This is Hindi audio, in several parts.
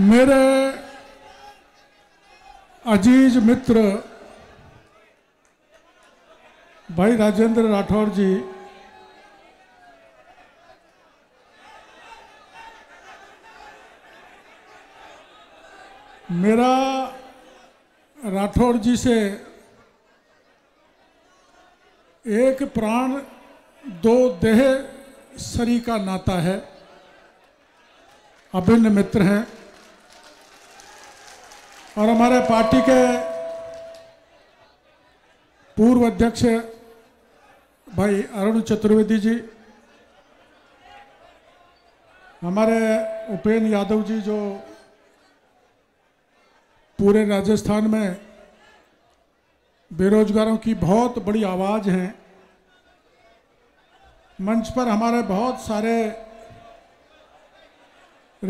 मेरे अजीज मित्र भाई राजेंद्र राठौर जी मेरा राठौर जी से एक प्राण दो देह शरी का नाता है अभिन्न मित्र हैं और हमारे पार्टी के पूर्व अध्यक्ष भाई अरुण चतुर्वेदी जी हमारे उपेन यादव जी जो पूरे राजस्थान में बेरोजगारों की बहुत बड़ी आवाज़ हैं मंच पर हमारे बहुत सारे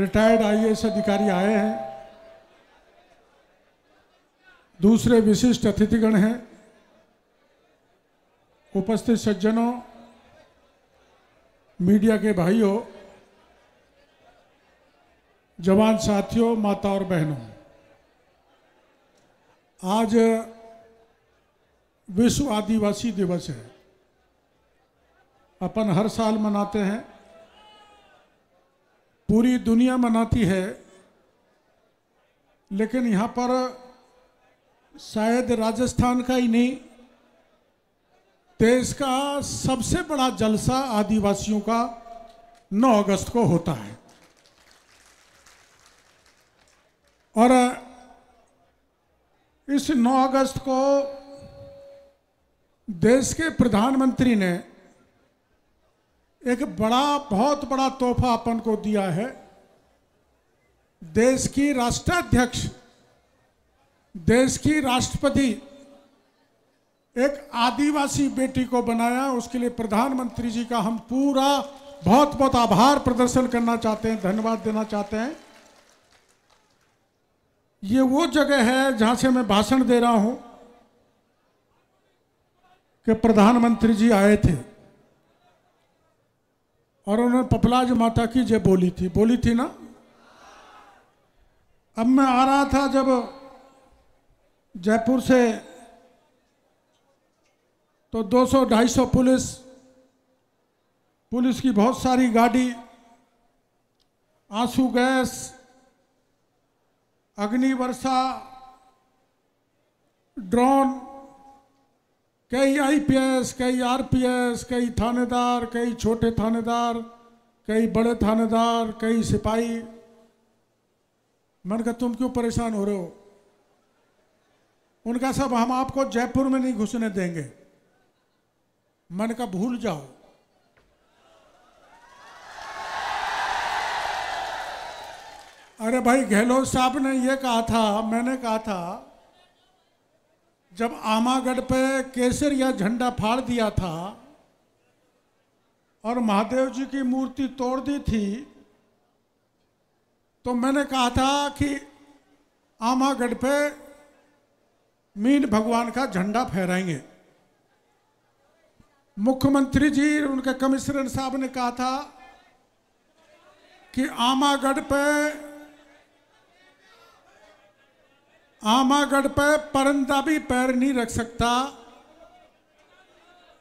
रिटायर्ड आईएएस अधिकारी आए हैं दूसरे विशिष्ट अतिथिगण हैं उपस्थित सज्जनों मीडिया के भाइयों जवान साथियों माता और बहनों आज विश्व आदिवासी दिवस है अपन हर साल मनाते हैं पूरी दुनिया मनाती है लेकिन यहाँ पर शायद राजस्थान का ही नहीं देश का सबसे बड़ा जलसा आदिवासियों का 9 अगस्त को होता है और इस 9 अगस्त को देश के प्रधानमंत्री ने एक बड़ा बहुत बड़ा तोहफा अपन को दिया है देश की राष्ट्राध्यक्ष देश की राष्ट्रपति एक आदिवासी बेटी को बनाया उसके लिए प्रधानमंत्री जी का हम पूरा बहुत बहुत आभार प्रदर्शन करना चाहते हैं धन्यवाद देना चाहते हैं ये वो जगह है जहां से मैं भाषण दे रहा हूं कि प्रधानमंत्री जी आए थे और उन्होंने पपलाज माता की जय बोली थी बोली थी ना अब मैं आ रहा था जब जयपुर से तो 200-250 पुलिस पुलिस की बहुत सारी गाड़ी आंसू गैस अग्नि वर्षा ड्रोन कई आईपीएस, कई आरपीएस, कई थानेदार कई छोटे थानेदार कई बड़े थानेदार कई सिपाही मन का तुम क्यों परेशान हो रहे हो उनके सब हम आपको जयपुर में नहीं घुसने देंगे मन का भूल जाओ अरे भाई गहलोत साहब ने यह कहा था मैंने कहा था जब आमागढ़ पे केसर या झंडा फाड़ दिया था और महादेव जी की मूर्ति तोड़ दी थी तो मैंने कहा था कि आमागढ़ पे मीन भगवान का झंडा फहराएंगे मुख्यमंत्री जी उनके कमिश्नर साहब ने कहा था कि आमागढ़ पे आमागढ़ पे परंदा भी पैर नहीं रख सकता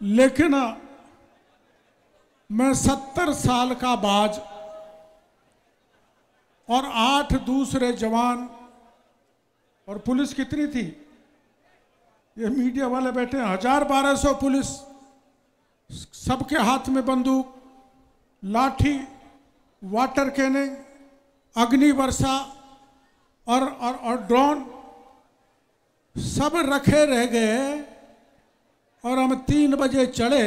लेकिन मैं सत्तर साल का बाज और आठ दूसरे जवान और पुलिस कितनी थी ये मीडिया वाले बैठे हैं हजार बारह सौ पुलिस सबके हाथ में बंदूक लाठी वाटर कैनिंग अग्नि वर्षा और और, और ड्रोन सब रखे रह गए और हम तीन बजे चढ़े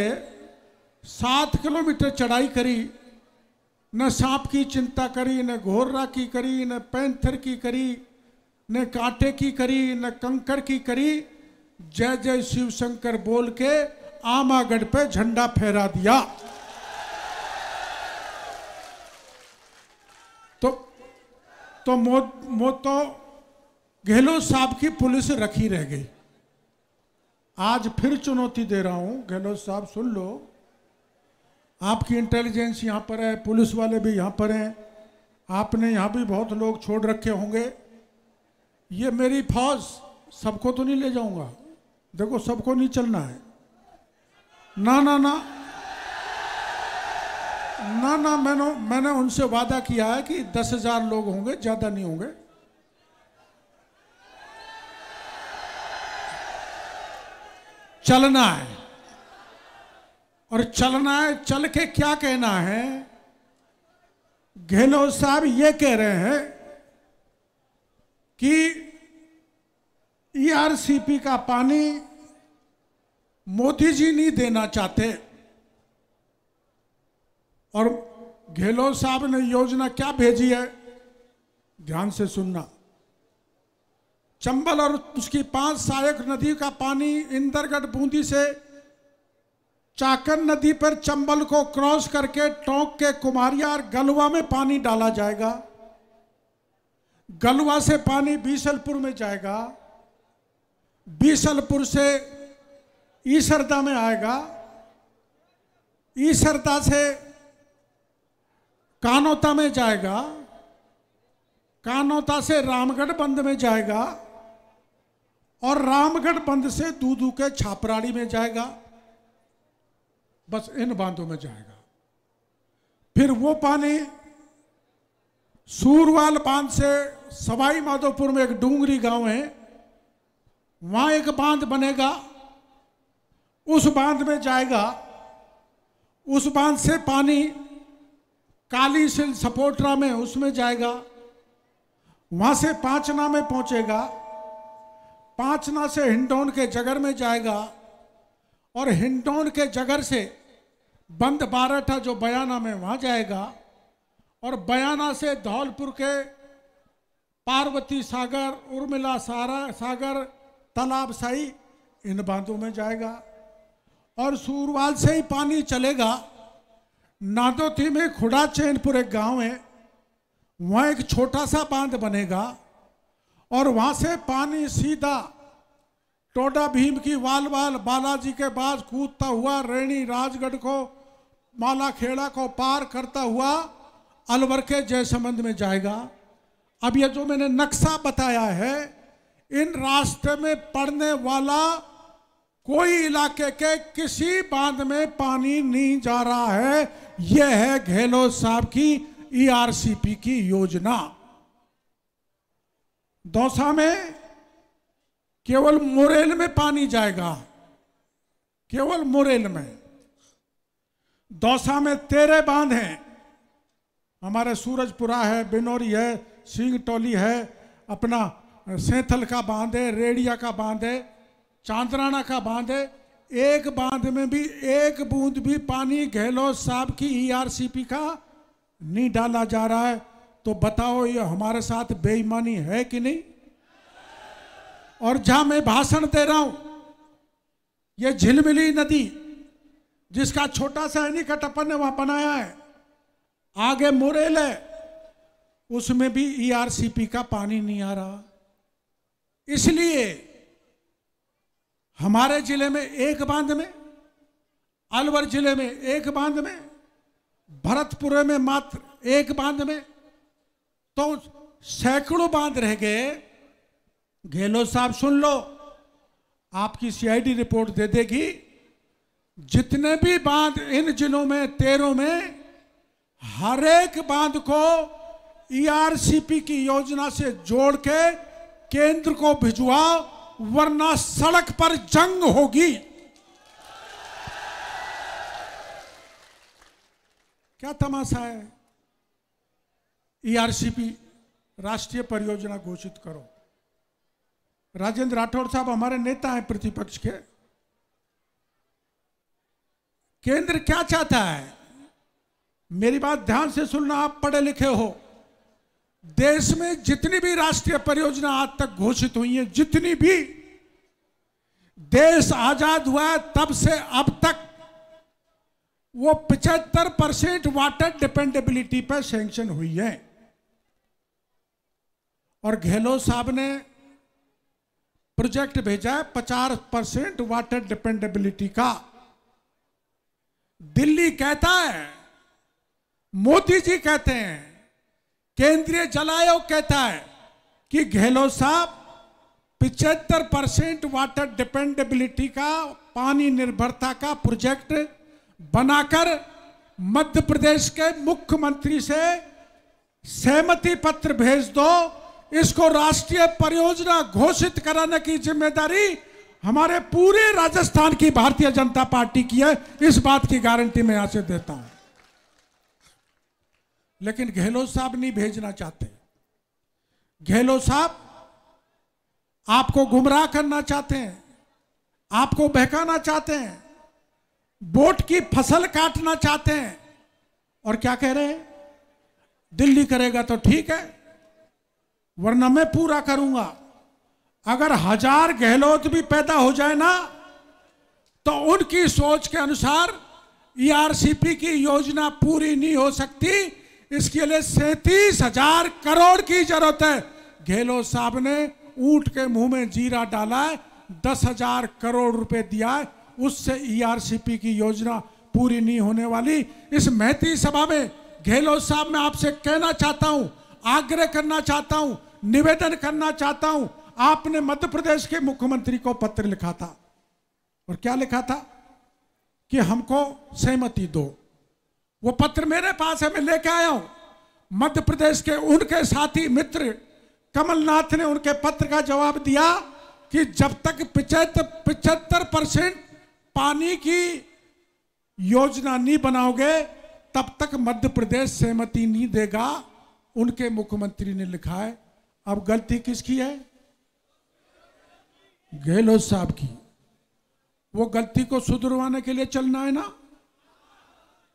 सात किलोमीटर चढ़ाई करी न सांप की चिंता करी न घोर्रा की करी न पैंथर की करी न कांटे की करी न कंकर की करी जय जय शिव शंकर बोल के आमागढ़ पे झंडा फहरा दिया तो तो मो, मो तो गहलोत साहब की पुलिस रखी रह गई आज फिर चुनौती दे रहा हूं गहलोत साहब सुन लो आपकी इंटेलिजेंस यहां पर है पुलिस वाले भी यहां पर हैं आपने यहां भी बहुत लोग छोड़ रखे होंगे ये मेरी फौज सबको तो नहीं ले जाऊंगा देखो सबको नहीं चलना है ना ना ना ना ना मैंने मैंने उनसे वादा किया है कि दस हजार लोग होंगे ज्यादा नहीं होंगे चलना है और चलना है चल के क्या कहना है गहलोत साहब ये कह रहे हैं कि ईआरसीपी e का पानी मोदी जी नहीं देना चाहते और गहलोत साहब ने योजना क्या भेजी है ध्यान से सुनना चंबल और उसकी पांच सहायक नदी का पानी इंदरगढ़ बूंदी से चाकन नदी पर चंबल को क्रॉस करके टोंक के कुमारिया और गलवा में पानी डाला जाएगा गलवा से पानी बीसलपुर में जाएगा बीसलपुर से ईसरदा में आएगा ईसरदा से कानोता में जाएगा कानोता से रामगढ़ बंद में जाएगा और रामगढ़ बंद से दूधू के छापराड़ी में जाएगा बस इन बांधों में जाएगा फिर वो पानी सूरवाल बांध से सवाई माधोपुर में एक डूंगरी गांव है वहां एक बांध बनेगा उस बांध में जाएगा उस बांध से पानी काली सिल सपोटरा में उसमें जाएगा वहां से पांचना में पहुंचेगा पांचना से हिंडौन के जगर में जाएगा और हिंडौन के जगर से बंद बाराठा जो बयाना में वहां जाएगा और बयाना से धौलपुर के पार्वती सागर उर्मिला सारा सागर तालाब साई इन बांधों में जाएगा और सूरवाल से ही पानी चलेगा नादोथी में खुड़ा चैनपुर एक गांव है वहाँ एक छोटा सा बांध बनेगा और वहाँ से पानी सीधा टोडा भीम की वाल वाल बालाजी के बाद कूदता हुआ रेणी राजगढ़ को माला खेड़ा को पार करता हुआ अलवर के जयसमंद में जाएगा अब यह जो मैंने नक्शा बताया है इन राष्ट्र में पड़ने वाला कोई इलाके के किसी बांध में पानी नहीं जा रहा है यह है गहलोत साहब की ईआरसीपी e की योजना दौसा में केवल मुरेल में पानी जाएगा केवल मुरेल में दौसा में तेरह बांध हैं हमारे सूरजपुरा है बिनौरी है सिंह टोली है अपना सेंथल का बांध है रेडिया का बांध है चांदराना का बांध है एक बांध में भी एक बूंद भी पानी गहलोत साहब की ईआरसीपी e का नहीं डाला जा रहा है तो बताओ ये हमारे साथ बेईमानी है कि नहीं और जहां मैं भाषण दे रहा हूं ये झिलमिली नदी जिसका छोटा सा टप्पन ने वहां बनाया है आगे मुरेल है उसमें भी ईआरसीपी e का पानी नहीं आ रहा इसलिए हमारे जिले में एक बांध में अलवर जिले में एक बांध में भरतपुर में मात्र एक बांध में तो सैकड़ों बांध रह गए गहलोत साहब सुन लो आपकी सीआईडी रिपोर्ट दे देगी जितने भी बांध इन जिलों में तेरों में हर एक बांध को ईआरसीपी e की योजना से जोड़ के केंद्र को भिजवाओ वरना सड़क पर जंग होगी क्या तमाशा है ईआरसीपी e राष्ट्रीय परियोजना घोषित करो राजेंद्र राठौड़ साहब हमारे नेता हैं प्रतिपक्ष के केंद्र क्या चाहता है मेरी बात ध्यान से सुनना आप पढ़े लिखे हो देश में जितनी भी राष्ट्रीय परियोजना आज तक घोषित हुई है जितनी भी देश आजाद हुआ है तब से अब तक वो पिचहत्तर परसेंट वाटर डिपेंडेबिलिटी पर सेंक्शन हुई है और गहलोत साहब ने प्रोजेक्ट भेजा है पचास परसेंट वाटर डिपेंडेबिलिटी का दिल्ली कहता है मोदी जी कहते हैं केंद्रीय जल आयोग कहता है कि गहलोत साहब पिछहत्तर परसेंट वाटर डिपेंडेबिलिटी का पानी निर्भरता का प्रोजेक्ट बनाकर मध्य प्रदेश के मुख्यमंत्री से सहमति पत्र भेज दो इसको राष्ट्रीय परियोजना घोषित कराने की जिम्मेदारी हमारे पूरे राजस्थान की भारतीय जनता पार्टी की है इस बात की गारंटी मैं यहां से देता हूं लेकिन गहलोत साहब नहीं भेजना चाहते गहलोत साहब आपको गुमराह करना चाहते हैं आपको बहकाना चाहते हैं वोट की फसल काटना चाहते हैं और क्या कह रहे हैं दिल्ली करेगा तो ठीक है वरना मैं पूरा करूंगा अगर हजार गहलोत भी पैदा हो जाए ना तो उनकी सोच के अनुसार ईआरसीपी e की योजना पूरी नहीं हो सकती इसके लिए सैतीस हजार करोड़ की जरूरत है घेलो साहब ने ऊंट के मुंह में जीरा डाला है दस हजार करोड़ रुपए दिया है उससे ईआरसीपी e की योजना पूरी नहीं होने वाली इस महती सभा में घेलो साहब मैं आपसे कहना चाहता हूं आग्रह करना चाहता हूं निवेदन करना चाहता हूं आपने मध्य प्रदेश के मुख्यमंत्री को पत्र लिखा था और क्या लिखा था कि हमको सहमति दो वो पत्र मेरे पास है मैं लेके आया हूं मध्य प्रदेश के उनके साथी मित्र कमलनाथ ने उनके पत्र का जवाब दिया कि जब तक पिचहत्तर परसेंट पानी की योजना नहीं बनाओगे तब तक मध्य प्रदेश सहमति नहीं देगा उनके मुख्यमंत्री ने लिखा है अब गलती किसकी है गहलोत साहब की वो गलती को सुधरवाने के लिए चलना है ना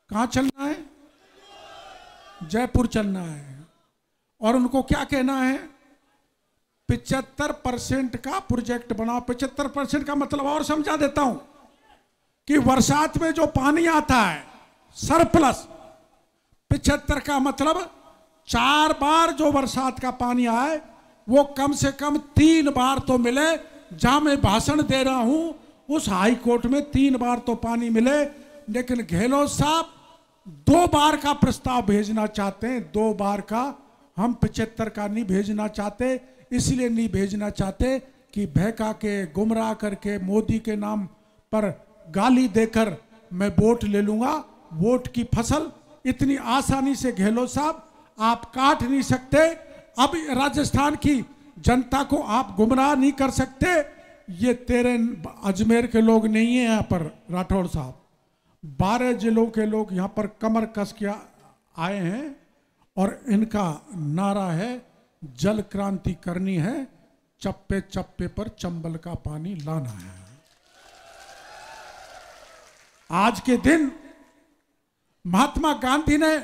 कहाँ चलना है जयपुर चलना है और उनको क्या कहना है पिचहत्तर परसेंट का प्रोजेक्ट बनाओ पिचहत्तर परसेंट का मतलब और समझा देता हूं कि बरसात में जो पानी आता है सरप्लस पिचहत्तर का मतलब चार बार जो बरसात का पानी आए वो कम से कम तीन बार तो मिले जहां मैं भाषण दे रहा हूं उस हाई कोर्ट में तीन बार तो पानी मिले लेकिन गहलोत साहब दो बार का प्रस्ताव भेजना चाहते हैं दो बार का हम पचहत्तर का नहीं भेजना चाहते इसलिए नहीं भेजना चाहते कि भैका के गुमराह करके मोदी के नाम पर गाली देकर मैं वोट ले लूंगा वोट की फसल इतनी आसानी से गहलोत साहब आप काट नहीं सकते अब राजस्थान की जनता को आप गुमराह नहीं कर सकते ये तेरे अजमेर के लोग नहीं है यहाँ पर राठौड़ साहब बारह जिलों के लोग यहाँ पर कमर कस के आए हैं और इनका नारा है जल क्रांति करनी है चप्पे चप्पे पर चंबल का पानी लाना है आज के दिन महात्मा गांधी ने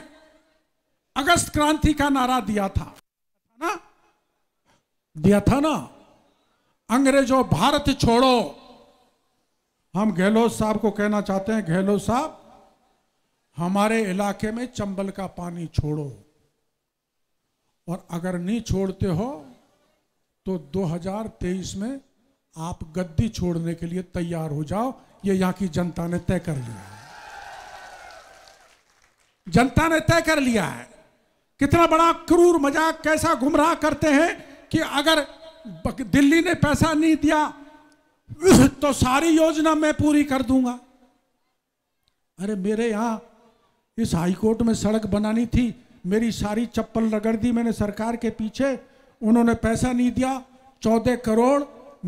अगस्त क्रांति का नारा दिया था ना दिया था ना अंग्रेजों भारत छोड़ो हम गहलोत साहब को कहना चाहते हैं गहलोत साहब हमारे इलाके में चंबल का पानी छोड़ो और अगर नहीं छोड़ते हो तो 2023 में आप गद्दी छोड़ने के लिए तैयार हो जाओ ये यहां की जनता ने तय कर लिया है जनता ने तय कर लिया है कितना बड़ा क्रूर मजाक कैसा गुमराह करते हैं कि अगर दिल्ली ने पैसा नहीं दिया तो सारी योजना मैं पूरी कर दूंगा अरे मेरे यहां इस हाईकोर्ट में सड़क बनानी थी मेरी सारी चप्पल रगड़ दी मैंने सरकार के पीछे उन्होंने पैसा नहीं दिया चौदह करोड़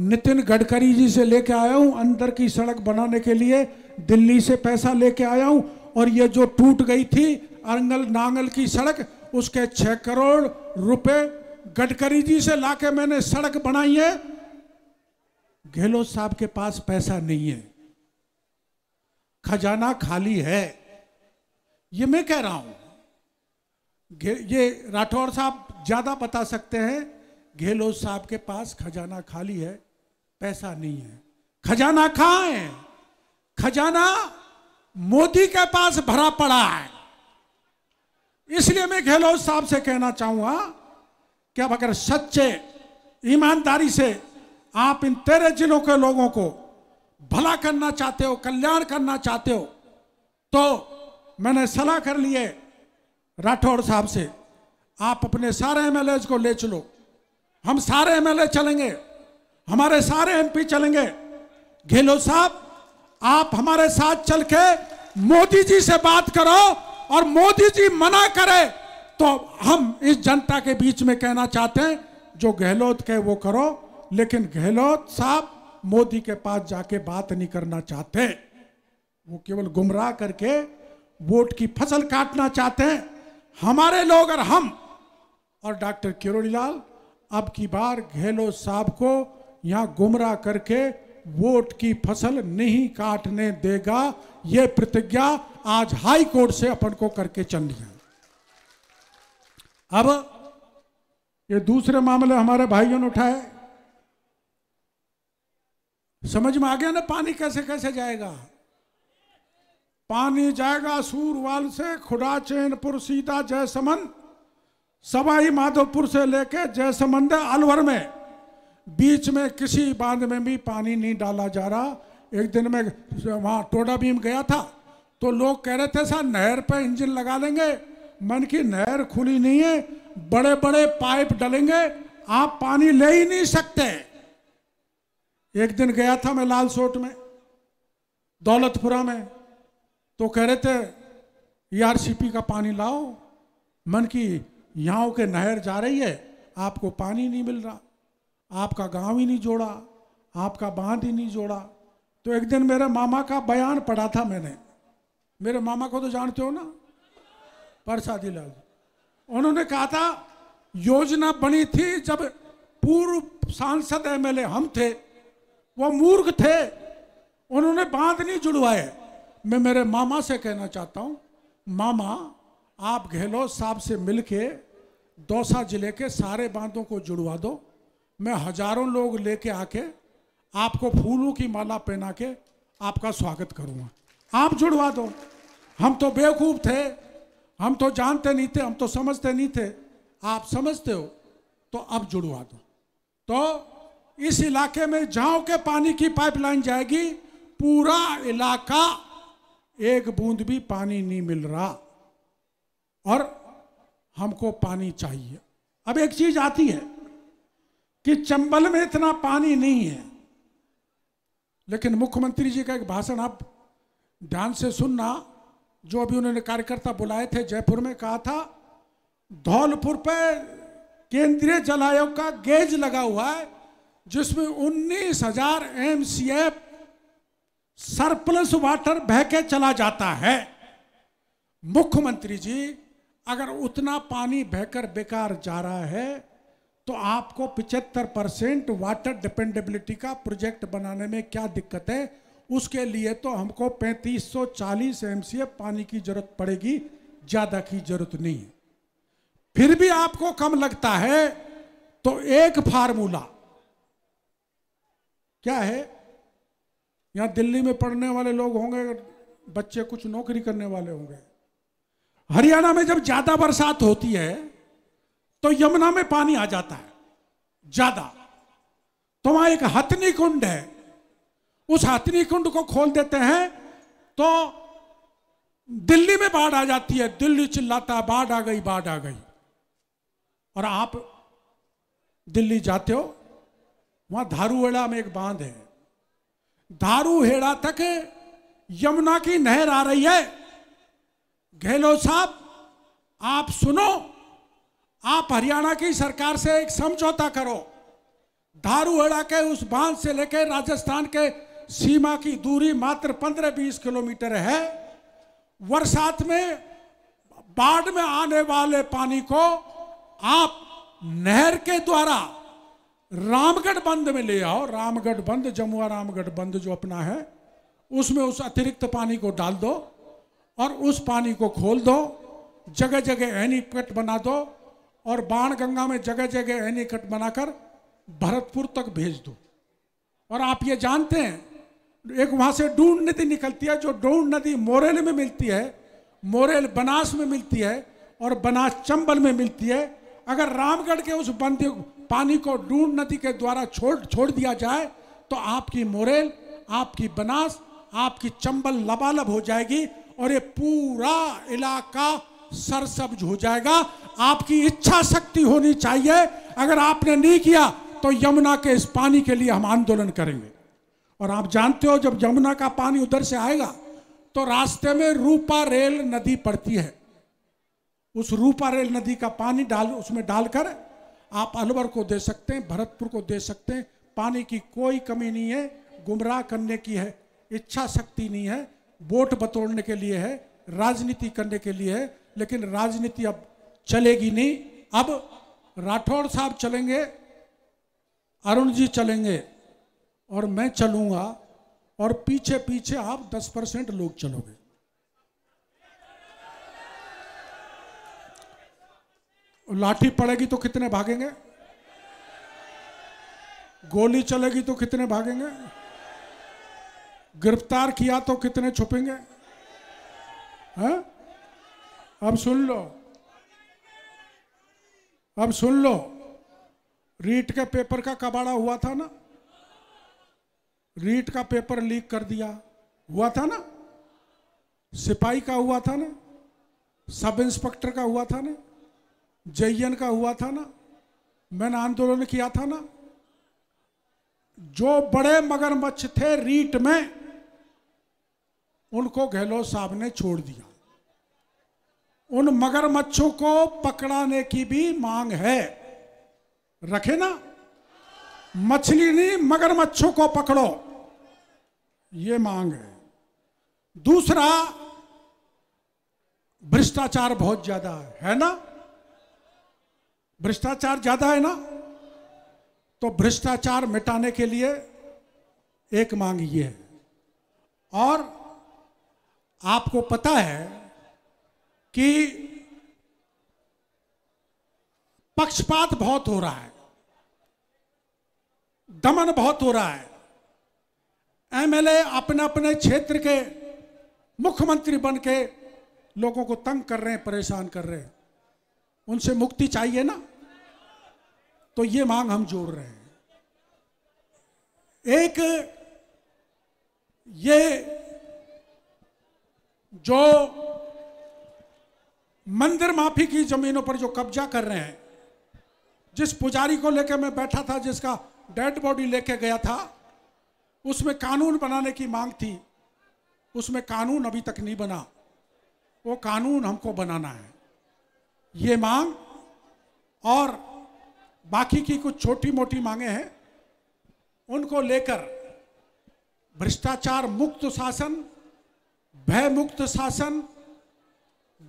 नितिन गडकरी जी से लेके आया हूं अंदर की सड़क बनाने के लिए दिल्ली से पैसा लेके आया हूं और ये जो टूट गई थी अरंगल नांगल की सड़क उसके छह करोड़ रुपए गडकरी जी से लाके मैंने सड़क बनाई है गहलोत साहब के पास पैसा नहीं है खजाना खाली है ये मैं कह रहा हूं ये राठौर साहब ज्यादा बता सकते हैं गहलोत साहब के पास खजाना खाली है पैसा नहीं है खजाना कहा है खजाना मोदी के पास भरा पड़ा है इसलिए मैं गहलोत साहब से कहना चाहूंगा कि अब अगर सच्चे ईमानदारी से आप इन तेरह जिलों के लोगों को भला करना चाहते हो कल्याण करना चाहते हो तो मैंने सलाह कर लिए राठौर साहब से आप अपने सारे एम को ले चलो हम सारे एम चलेंगे हमारे सारे एमपी चलेंगे घेलो साहब आप हमारे साथ चल के मोदी जी से बात करो और मोदी जी मना करे तो हम इस जनता के बीच में कहना चाहते हैं जो गहलोत कहे वो करो लेकिन गहलोत साहब मोदी के पास जाके बात नहीं करना चाहते वो केवल गुमराह करके वोट की फसल काटना चाहते हैं हमारे लोग और हम और डॉक्टर किरोड़ी लाल अब की बार गहलोत साहब को यहां गुमराह करके वोट की फसल नहीं काटने देगा ये प्रतिज्ञा आज हाई कोर्ट से अपन को करके चल लिया अब ये दूसरे मामले हमारे भाइयों ने उठाए समझ में आ गया ना पानी कैसे कैसे जाएगा पानी जाएगा सूरवाल से खुड़ा चैनपुर सीता जयसमन सवाई माधोपुर से लेके जयसमंद अलवर में बीच में किसी बांध में भी पानी नहीं डाला जा रहा एक दिन में वहां टोडा भीम गया था तो लोग कह रहे थे सर नहर पे इंजन लगा लेंगे मन की नहर खुली नहीं है बड़े बड़े पाइप डलेंगे आप पानी ले ही नहीं सकते एक दिन गया था मैं लाल सोट में दौलतपुरा में तो कह रहे थे ईआरसीपी e का पानी लाओ मन की यहाँ के नहर जा रही है आपको पानी नहीं मिल रहा आपका गांव ही नहीं जोड़ा आपका बांध ही नहीं जोड़ा तो एक दिन मेरे मामा का बयान पढ़ा था मैंने मेरे मामा को तो जानते हो ना परसादी लाल उन्होंने कहा था योजना बनी थी जब पूर्व सांसद एमएलए हम थे वो मूर्ख थे उन्होंने बांध नहीं जुड़वाए मैं मेरे मामा से कहना चाहता हूं मामा आप गहलोत साहब से मिलके दौसा जिले के सारे बांधों को जुड़वा दो मैं हजारों लोग लेके आके आपको फूलों की माला पहना के आपका स्वागत करूँगा आप जुड़वा दो हम तो बेवकूफ़ थे हम तो जानते नहीं थे हम तो समझते नहीं थे आप समझते हो तो अब जुड़वा दो तो इस इलाके में जहां के पानी की पाइपलाइन जाएगी पूरा इलाका एक बूंद भी पानी नहीं मिल रहा और हमको पानी चाहिए अब एक चीज आती है कि चंबल में इतना पानी नहीं है लेकिन मुख्यमंत्री जी का एक भाषण आप ध्यान से सुनना जो अभी उन्होंने कार्यकर्ता बुलाए थे जयपुर में कहा था धौलपुर पे केंद्रीय जल आयोग का गेज लगा हुआ है जिसमें उन्नीस हजार एम सरप्लस वाटर बह के चला जाता है मुख्यमंत्री जी अगर उतना पानी बहकर बेकार जा रहा है तो आपको 75 परसेंट वाटर डिपेंडेबिलिटी का प्रोजेक्ट बनाने में क्या दिक्कत है उसके लिए तो हमको 3540 एफ पानी की जरूरत पड़ेगी ज़्यादा की जरूरत नहीं फिर भी आपको कम लगता है तो एक फार्मूला क्या है यहां दिल्ली में पढ़ने वाले लोग होंगे बच्चे कुछ नौकरी करने वाले होंगे हरियाणा में जब ज्यादा बरसात होती है तो यमुना में पानी आ जाता है ज्यादा तो वहां एक हथनी कुंड है उस हथनी कुंड को खोल देते हैं तो दिल्ली में बाढ़ आ जाती है दिल्ली चिल्लाता बाढ़ आ गई बाढ़ आ गई और आप दिल्ली जाते हो वहां धारूहेड़ा में एक बांध है धारूहेड़ा तक यमुना की नहर आ रही है गहलोत साहब आप सुनो आप हरियाणा की सरकार से एक समझौता करो धारूहेड़ा के उस बांध से लेकर राजस्थान के सीमा की दूरी मात्र 15-20 किलोमीटर है बरसात में बाढ़ में आने वाले पानी को आप नहर के द्वारा रामगढ़ बंद में ले आओ रामगढ़ बंद जमुआ रामगढ़ बंद जो अपना है उसमें उस अतिरिक्त पानी को डाल दो और उस पानी को खोल दो जगह जगह एनी कट बना दो और बाण गंगा में जगह जगह एनी कट बनाकर भरतपुर तक भेज दो और आप ये जानते हैं एक वहां से डूंड नदी निकलती है जो डूंड नदी मोरेल में मिलती है मोरेल बनास में मिलती है और बनास चंबल में मिलती है अगर रामगढ़ के उस बंद पानी को डूड नदी के द्वारा छोड़ छोड़ दिया जाए तो आपकी मोरेल आपकी बनास आपकी चंबल लबालब हो जाएगी और ये पूरा इलाका सरसब्ज हो जाएगा आपकी इच्छा शक्ति होनी चाहिए अगर आपने नहीं किया तो यमुना के इस पानी के लिए हम आंदोलन करेंगे और आप जानते हो जब यमुना का पानी उधर से आएगा तो रास्ते में रूपा रेल नदी पड़ती है उस रूपा रेल नदी का पानी डाल उसमें डालकर आप अलवर को दे सकते हैं भरतपुर को दे सकते हैं पानी की कोई कमी नहीं है गुमराह करने की है इच्छा शक्ति नहीं है वोट बतोड़ने के लिए है राजनीति करने के लिए है लेकिन राजनीति अब चलेगी नहीं अब राठौड़ साहब चलेंगे अरुण जी चलेंगे और मैं चलूँगा और पीछे पीछे आप 10 परसेंट लोग चलोगे लाठी पड़ेगी तो कितने भागेंगे गोली चलेगी तो कितने भागेंगे गिरफ्तार किया तो कितने छुपेंगे हैं? हाँ? अब सुन लो अब सुन लो रीट के पेपर का कबाड़ा हुआ था ना रीट का पेपर लीक कर दिया हुआ था ना सिपाही का हुआ था ना सब इंस्पेक्टर का हुआ था ना जयन का हुआ था ना मैंने आंदोलन किया था ना जो बड़े मगरमच्छ थे रीट में उनको गहलोत साहब ने छोड़ दिया उन मगरमच्छों को पकड़ाने की भी मांग है रखे ना मछली नहीं मगरमच्छों को पकड़ो ये मांग है दूसरा भ्रष्टाचार बहुत ज्यादा है है ना भ्रष्टाचार ज्यादा है ना तो भ्रष्टाचार मिटाने के लिए एक मांग ये है और आपको पता है कि पक्षपात बहुत हो रहा है दमन बहुत हो रहा है एमएलए अपने अपने क्षेत्र के मुख्यमंत्री बन के लोगों को तंग कर रहे हैं परेशान कर रहे हैं उनसे मुक्ति चाहिए ना तो ये मांग हम जोड़ रहे हैं एक ये जो मंदिर माफी की जमीनों पर जो कब्जा कर रहे हैं जिस पुजारी को लेकर मैं बैठा था जिसका डेड बॉडी लेके गया था उसमें कानून बनाने की मांग थी उसमें कानून अभी तक नहीं बना वो कानून हमको बनाना है ये मांग और बाकी की कुछ छोटी मोटी मांगे हैं उनको लेकर भ्रष्टाचार मुक्त शासन भय मुक्त शासन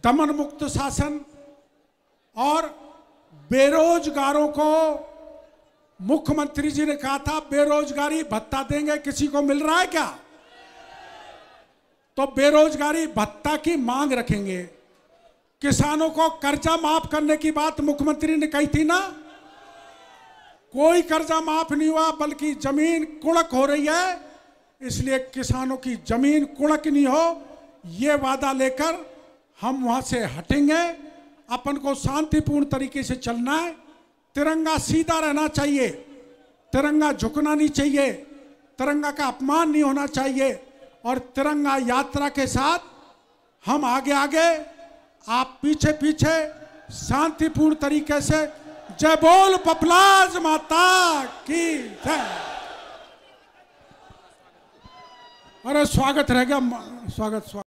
दमन मुक्त शासन और बेरोजगारों को मुख्यमंत्री जी ने कहा था बेरोजगारी भत्ता देंगे किसी को मिल रहा है क्या तो बेरोजगारी भत्ता की मांग रखेंगे किसानों को कर्जा माफ करने की बात मुख्यमंत्री ने कही थी ना कोई कर्जा माफ नहीं हुआ बल्कि जमीन कुड़क हो रही है इसलिए किसानों की जमीन कुड़क नहीं हो ये वादा लेकर हम वहां से हटेंगे अपन को शांतिपूर्ण तरीके से चलना है तिरंगा सीधा रहना चाहिए तिरंगा झुकना नहीं चाहिए तिरंगा का अपमान नहीं होना चाहिए और तिरंगा यात्रा के साथ हम आगे आगे आप पीछे पीछे शांतिपूर्ण तरीके से जय बोल पपलाज माता की जय अरे स्वागत रहेगा स्वागत स्वागत